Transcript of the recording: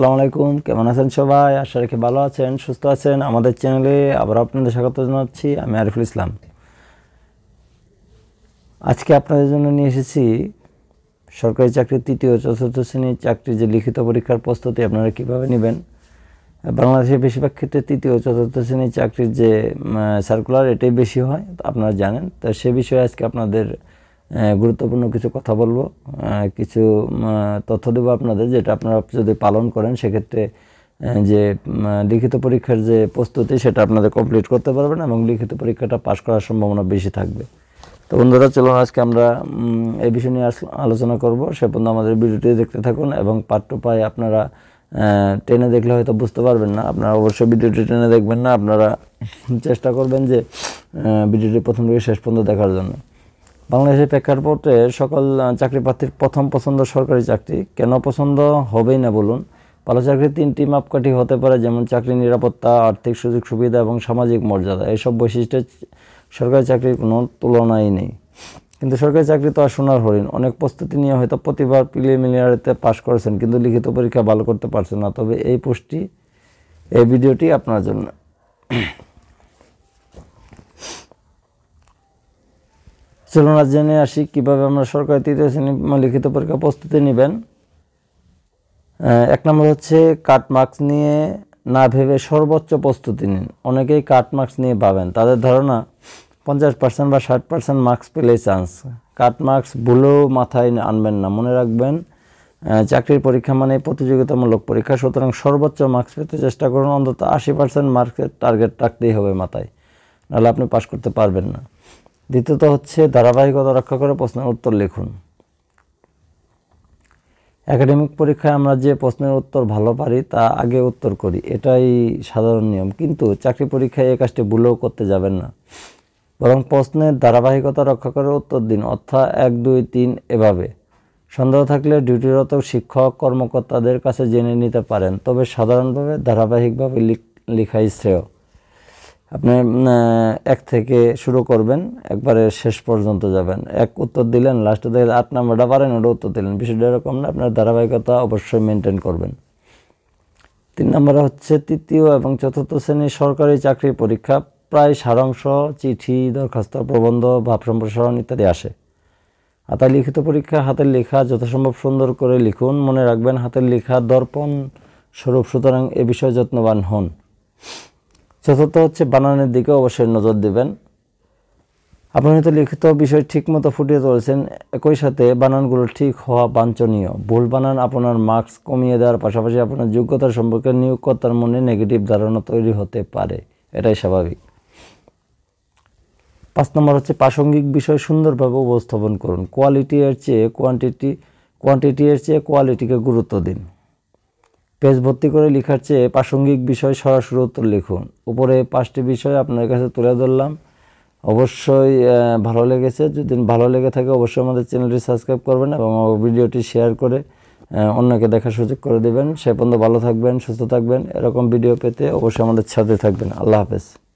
আসসালামু আলাইকুম কেমন আছেন সবাই আশা রেখে ভালো আছেন সুস্থ আছেন আমাদের চ্যানেলে আবার আপনাদের স্বাগত জানাচ্ছি আমি আরিফুল ইসলাম আজকে আপনাদের জন্য নিয়ে এসেছি সরকারি চাকরির তৃতীয় চতুর্থ শ্রেণীর চাকরির যে লিখিত পরীক্ষার প্রস্তুতি আপনারা কীভাবে নেবেন বাংলাদেশে বেশিরভাগ ক্ষেত্রে তৃতীয় চতুর্থ শ্রেণীর চাকরির যে সার্কুলার এটাই বেশি হয় আপনারা জানেন তো সে বিষয়ে আজকে আপনাদের গুরুত্বপূর্ণ কিছু কথা বলবো কিছু তথ্য দেবো আপনাদের যেটা আপনারা যদি পালন করেন সেক্ষেত্রে যে লিখিত পরীক্ষার যে প্রস্তুতি সেটা আপনাদের কমপ্লিট করতে পারবেন এবং লিখিত পরীক্ষাটা পাশ করার সম্ভাবনা বেশি থাকবে তো বন্ধুরা চলুন আজকে আমরা এই বিষয় নিয়ে আলোচনা করব সে পর্যন্ত আমাদের ভিডিওটি দেখতে থাকুন এবং পাঠ্য পায় আপনারা ট্রেনে দেখলে হয়তো বুঝতে পারবেন না আপনারা অবশ্যই ভিডিওটি ট্রেনে দেখবেন না আপনারা চেষ্টা করবেন যে ভিডিওটি প্রথম থেকে শেষ পর্যন্ত দেখার জন্য বাংলাদেশের প্রেক্ষাপটে সকল চাকরি প্রার্থীর প্রথম পছন্দ সরকারি চাকরি কেন পছন্দ হবেই না বলুন ভালো চাকরির তিনটি মাপকাঠি হতে পারে যেমন চাকরি নিরাপত্তা আর্থিক সুযোগ সুবিধা এবং সামাজিক মর্যাদা এসব বৈশিষ্ট্যের সরকারি চাকরির কোনো তুলনাই নেই কিন্তু সরকারি চাকরি তো আর সোনার হরিণ অনেক প্রস্তুতি নিয়ে হয়তো প্রতিবার প্রিলিমিনারিতে পাশ করেছেন কিন্তু লিখিত পরীক্ষা ভালো করতে পারছেন না তবে এই পোস্টটি এই ভিডিওটি আপনার জন্য চলুন আজ জেনে আসি কীভাবে আমরা সরকারি তৃতীয় শ্রেণী লিখিত পরীক্ষা প্রস্তুতি নেবেন এক নম্বর হচ্ছে কাট মার্কস নিয়ে না ভেবে সর্বোচ্চ প্রস্তুতি নিন অনেকেই কাট মার্কস নিয়ে পাবেন তাদের ধারণা পঞ্চাশ পার্সেন্ট বা ষাট পার্সেন্ট মার্কস পেলেই চান্স কাট মার্কস ভুলেও মাথায় আনবেন না মনে রাখবেন চাকরির পরীক্ষা মানে প্রতিযোগিতামূলক পরীক্ষা সুতরাং সর্বোচ্চ মার্কস পেতে চেষ্টা করুন অন্তত আশি পার্সেন্ট মার্কসের টার্গেট রাখতেই হবে মাথায় নাহলে আপনি পাশ করতে পারবেন না দ্বিতীয়ত হচ্ছে ধারাবাহিকতা রক্ষা করে প্রশ্নের উত্তর লিখুন একাডেমিক পরীক্ষায় আমরা যে প্রশ্নের উত্তর ভালো পারি তা আগে উত্তর করি এটাই সাধারণ নিয়ম কিন্তু চাকরি পরীক্ষায় এ কাজটি ভুলেও করতে যাবেন না বরং প্রশ্নের ধারাবাহিকতা রক্ষা করে উত্তর দিন অর্থাৎ এক দুই তিন এভাবে সন্দেহ থাকলে ডিউটিরত শিক্ষক কর্মকর্তাদের কাছে জেনে নিতে পারেন তবে সাধারণভাবে ধারাবাহিকভাবে লিখাই শ্রেয় আপনি এক থেকে শুরু করবেন একবারে শেষ পর্যন্ত যাবেন এক উত্তর দিলেন লাস্টে দেখে আট নাম্বারটা পারেন ওটা উত্তর দিলেন বিষয়টা এরকম না আপনার ধারাবাহিকতা অবশ্যই মেনটেন করবেন তিন নম্বর হচ্ছে তৃতীয় এবং চতুর্থ শ্রেণীর সরকারি চাকরির পরীক্ষা প্রায় সারাংশ চিঠি দরখাস্ত প্রবন্ধ ভাব সম্প্রসারণ ইত্যাদি আসে হাতের লিখিত পরীক্ষা হাতের লেখা যথাসম্ভব সুন্দর করে লিখুন মনে রাখবেন হাতের লেখা দর্পণ স্বরূপ সুতরাং এ বিষয়ে যত্নবান হন চতুর্থ হচ্ছে বানানের দিকে অবশ্যই নজর দেবেন আপনি হয়তো লিখিত বিষয় ঠিকমতো ফুটিয়ে তুলছেন একই সাথে বানানগুলো ঠিক হওয়া বাঞ্ছনীয় ভুল বানান আপনার মার্কস কমিয়ে দেওয়ার পাশাপাশি আপনার যোগ্যতা সম্পর্কে নিয়োগকর্তার মনে নেগেটিভ ধারণা তৈরি হতে পারে এটাই স্বাভাবিক পাঁচ নম্বর হচ্ছে প্রাসঙ্গিক বিষয় সুন্দরভাবে উপস্থাপন করুন কোয়ালিটি এর চেয়ে কোয়ান্টিটি কোয়ান্টিটি এর চেয়ে কোয়ালিটিকে গুরুত্ব দিন পেজ ভর্তি করে লেখার চেয়ে প্রাসঙ্গিক বিষয় সরাসরি উত্তর লিখুন উপরে পাঁচটি বিষয় আপনার কাছে তুলে ধরলাম অবশ্যই ভালো লেগেছে যদি ভালো লেগে থাকে অবশ্যই আমাদের চ্যানেলটি সাবস্ক্রাইব করবেন এবং ভিডিওটি শেয়ার করে অন্যকে দেখার সুযোগ করে দেবেন সে পর্যন্ত ভালো থাকবেন সুস্থ থাকবেন এরকম ভিডিও পেতে অবশ্যই আমাদের সাথে থাকবেন আল্লাহ হাফেজ